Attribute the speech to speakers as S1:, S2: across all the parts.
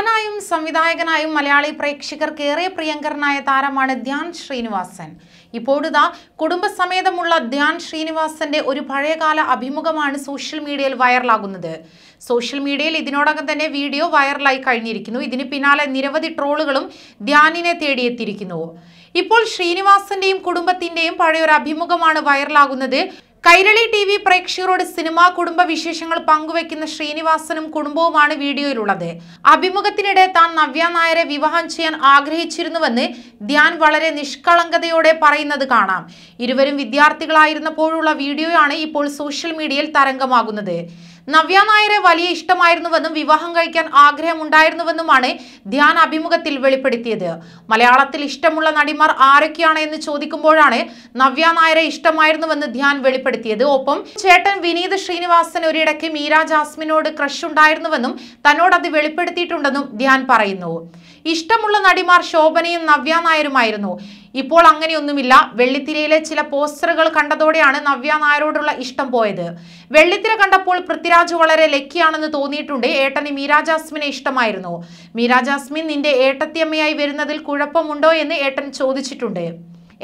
S1: നടനായും സംവിധായകനായും മലയാളി ഏറെ പ്രിയങ്കരനായ താരമാണ് ധ്യാൻ ശ്രീനിവാസൻ ഇപ്പോഴിതാ കുടുംബസമേതമുള്ള ധ്യാൻ ശ്രീനിവാസന്റെ ഒരു പഴയകാല അഭിമുഖമാണ് സോഷ്യൽ മീഡിയയിൽ വൈറലാകുന്നത് സോഷ്യൽ മീഡിയയിൽ ഇതിനോടകം തന്നെ വീഡിയോ വൈറലായി കഴിഞ്ഞിരിക്കുന്നു ഇതിന് പിന്നാലെ നിരവധി ട്രോളുകളും ധ്യാനിനെ തേടിയെത്തിയിരിക്കുന്നു ഇപ്പോൾ ശ്രീനിവാസന്റെയും കുടുംബത്തിന്റെയും പഴയൊരു അഭിമുഖമാണ് വൈറലാകുന്നത് കൈരളി ടി വി പ്രേക്ഷകരോട് സിനിമാ കുടുംബ വിശേഷങ്ങൾ പങ്കുവെക്കുന്ന ശ്രീനിവാസനും കുടുംബവുമാണ് വീഡിയോയിലുള്ളത് അഭിമുഖത്തിനിടെ താൻ നവ്യ നായരെ വിവാഹം ചെയ്യാൻ ആഗ്രഹിച്ചിരുന്നുവെന്ന് ധ്യാൻ വളരെ നിഷ്കളങ്കതയോടെ പറയുന്നത് കാണാം ഇരുവരും വിദ്യാർത്ഥികളായിരുന്നപ്പോഴുള്ള വീഡിയോയാണ് ഇപ്പോൾ സോഷ്യൽ മീഡിയയിൽ തരംഗമാകുന്നത് നവ്യ നായരെ വലിയ ഇഷ്ടമായിരുന്നുവെന്നും വിവാഹം കഴിക്കാൻ ആഗ്രഹമുണ്ടായിരുന്നുവെന്നുമാണ് ധ്യാൻ അഭിമുഖത്തിൽ വെളിപ്പെടുത്തിയത് മലയാളത്തിൽ ഇഷ്ടമുള്ള നടിമാർ ആരൊക്കെയാണ് എന്ന് ചോദിക്കുമ്പോഴാണ് നവ്യ നായരെ ഇഷ്ടമായിരുന്നുവെന്ന് ധ്യാൻ വെളിപ്പെടുത്തിയത് ഒപ്പം ചേട്ടൻ വിനീത് ശ്രീനിവാസൻ ഒരിടയ്ക്ക് മീര ജാസ്മിനോട് ക്രഷ് ഉണ്ടായിരുന്നുവെന്നും തന്നോട് അത് വെളിപ്പെടുത്തിയിട്ടുണ്ടെന്നും ധ്യാൻ പറയുന്നു ഇഷ്ടമുള്ള നടിമാർ ശോഭനയും നവ്യ നായരുമായിരുന്നു ഇപ്പോൾ അങ്ങനെയൊന്നുമില്ല വെള്ളിത്തിരയിലെ ചില പോസ്റ്ററുകൾ കണ്ടതോടെയാണ് നവ്യ നായരോടുള്ള ഇഷ്ടം പോയത് വെള്ളിത്തിര കണ്ടപ്പോൾ പൃഥ്വിരാജ് വളരെ ലക്കിയാണെന്ന് തോന്നിയിട്ടുണ്ട് ഏട്ടന് മീരാജാസ്മിനെ ഇഷ്ടമായിരുന്നു മീരാജാസ്മിൻ നിന്റെ ഏട്ടത്തിയമ്മയായി വരുന്നതിൽ കുഴപ്പമുണ്ടോ എന്ന് ഏട്ടൻ ചോദിച്ചിട്ടുണ്ട്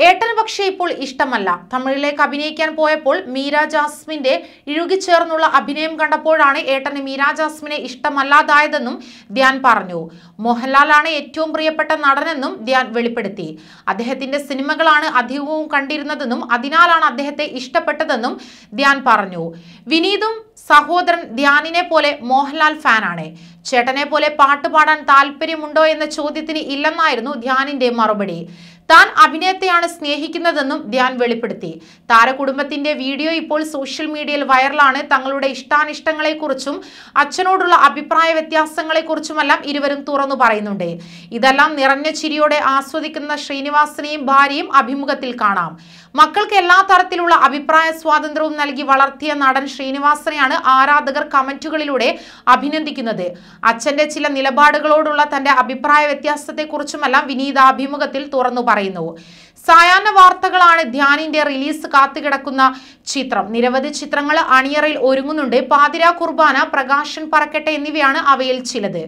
S1: ഏട്ടൻ പക്ഷേ ഇപ്പോൾ ഇഷ്ടമല്ല തമിഴിലേക്ക് അഭിനയിക്കാൻ പോയപ്പോൾ മീര ജാസ്മിന്റെ ഇഴുകിച്ചേർന്നുള്ള അഭിനയം കണ്ടപ്പോഴാണ് ഏട്ടന് മീര ജാസ്മിനെ ഇഷ്ടമല്ലാതായതെന്നും ധ്യാൻ പറഞ്ഞു മോഹൻലാലാണ് ഏറ്റവും പ്രിയപ്പെട്ട നടനെന്നും ധ്യാൻ വെളിപ്പെടുത്തി അദ്ദേഹത്തിന്റെ സിനിമകളാണ് അധികവും കണ്ടിരുന്നതെന്നും അതിനാലാണ് അദ്ദേഹത്തെ ഇഷ്ടപ്പെട്ടതെന്നും ധ്യാൻ പറഞ്ഞു വിനീതും സഹോദരൻ ധ്യാനിനെ പോലെ മോഹൻലാൽ ഫാനാണ് ചേട്ടനെ പോലെ പാട്ട് പാടാൻ താല്പര്യമുണ്ടോ എന്ന ചോദ്യത്തിന് ഇല്ലെന്നായിരുന്നു ധ്യാനിന്റെ മറുപടി താൻ അഭിനയത്തെയാണ് സ്നേഹിക്കുന്നതെന്നും ധ്യാൻ വെളിപ്പെടുത്തി താരകുടുംബത്തിന്റെ വീഡിയോ ഇപ്പോൾ സോഷ്യൽ മീഡിയയിൽ വൈറലാണ് തങ്ങളുടെ ഇഷ്ടാനിഷ്ടങ്ങളെക്കുറിച്ചും അച്ഛനോടുള്ള അഭിപ്രായ വ്യത്യാസങ്ങളെക്കുറിച്ചുമെല്ലാം ഇരുവരും തുറന്നു പറയുന്നുണ്ട് ഇതെല്ലാം നിറഞ്ഞ ചിരിയോടെ ആസ്വദിക്കുന്ന ശ്രീനിവാസനെയും ഭാര്യയും അഭിമുഖത്തിൽ കാണാം മക്കൾക്ക് എല്ലാ തരത്തിലുള്ള അഭിപ്രായ സ്വാതന്ത്ര്യവും നൽകി വളർത്തിയ നടൻ ശ്രീനിവാസനെയാണ് ആരാധകർ കമന്റുകളിലൂടെ അഭിനന്ദിക്കുന്നത് അച്ഛന്റെ ചില നിലപാടുകളോടുള്ള തന്റെ അഭിപ്രായ വ്യത്യാസത്തെക്കുറിച്ചുമെല്ലാം വിനീത അഭിമുഖത്തിൽ തുറന്നു പറഞ്ഞു പറയുന്നു സായാഹ്ന വാർത്തകളാണ് ധ്യാനിന്റെ റിലീസ് കാത്തുകിടക്കുന്ന ചിത്രം നിരവധി ചിത്രങ്ങൾ അണിയറയിൽ ഒരുങ്ങുന്നുണ്ട് പാതിര കുർബാന പ്രകാശൻ പറക്കട്ടെ എന്നിവയാണ് അവയിൽ ചിലത്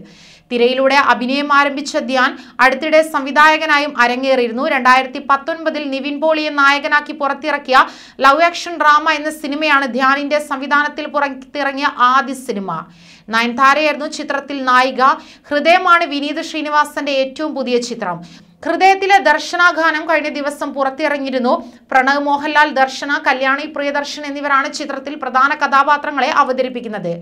S1: തിരയിലൂടെ അഭിനയം ആരംഭിച്ച ധ്യാൻ അടുത്തിടെ സംവിധായകനായും അരങ്ങേറിയിരുന്നു രണ്ടായിരത്തി പത്തൊൻപതിൽ നിവിൻ പോളിയെ നായകനാക്കി പുറത്തിറക്കിയ ലവ് ആക്ഷൻ ഡ്രാമ എന്ന സിനിമയാണ് ധ്യാനിന്റെ സംവിധാനത്തിൽ പുറത്തിറങ്ങിയ ആദ്യ സിനിമ നയൻതാരയായിരുന്നു ചിത്രത്തിൽ നായിക ഹൃദയമാണ് വിനീത് ശ്രീനിവാസന്റെ ഏറ്റവും പുതിയ ചിത്രം ഹൃദയത്തിലെ ദർശനാഘാനം കഴിഞ്ഞ ദിവസം പുറത്തിറങ്ങിയിരുന്നു പ്രണവ് മോഹൻലാൽ ദർശന കല്യാണി പ്രിയദർശൻ എന്നിവരാണ് ചിത്രത്തിൽ പ്രധാന കഥാപാത്രങ്ങളെ അവതരിപ്പിക്കുന്നത്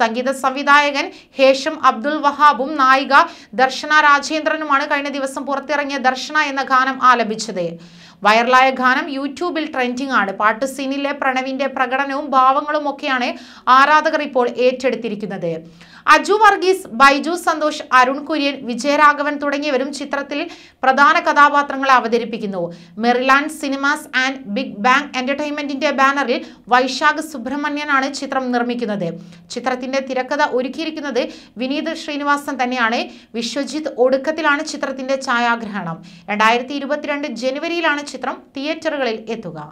S1: സംഗീത സംവിധായകൻ ഹേഷം അബ്ദുൽ വഹാബും നായിക ദർശന രാജേന്ദ്രനുമാണ് കഴിഞ്ഞ ദിവസം പുറത്തിറങ്ങിയ ദർശന എന്ന ഗാനം ആലപിച്ചത് വൈറലായ ഗാനം യൂട്യൂബിൽ ട്രെൻഡിംഗ് ആണ് പാട്ട് സീനിലെ പ്രണവിന്റെ പ്രകടനവും ഭാവങ്ങളും ഒക്കെയാണ് ആരാധകർ ഇപ്പോൾ ഏറ്റെടുത്തിരിക്കുന്നത് അജു വർഗീസ് ബൈജു സന്തോഷ് അരുൺ കുര്യൻ വിജയരാഘവൻ തുടങ്ങിയവരും ചിത്രത്തിൽ പ്രധാന കഥാപാത്രങ്ങളെ അവതരിപ്പിക്കുന്നു മെറിലാൻഡ് സിനിമാസ് ആൻഡ് ബിഗ് ബാങ് എന്റർടൈൻമെന്റിന്റെ ബാനറിൽ വൈശാഖ് സുബ്രഹ്മണ്യനാണ് ചിത്രം നിർമ്മിക്കുന്നത് ചിത്രത്തിന്റെ തിരക്കഥ ഒരുക്കിയിരിക്കുന്നത് വിനീത് ശ്രീനിവാസൻ തന്നെയാണ് വിശ്വജിത്ത് ഒടുക്കത്തിലാണ് ചിത്രത്തിന്റെ ഛായാഗ്രഹണം രണ്ടായിരത്തി ഇരുപത്തിരണ്ട് ജനുവരിയിലാണ് ചിത്രം തിയേറ്ററുകളിൽ എത്തുക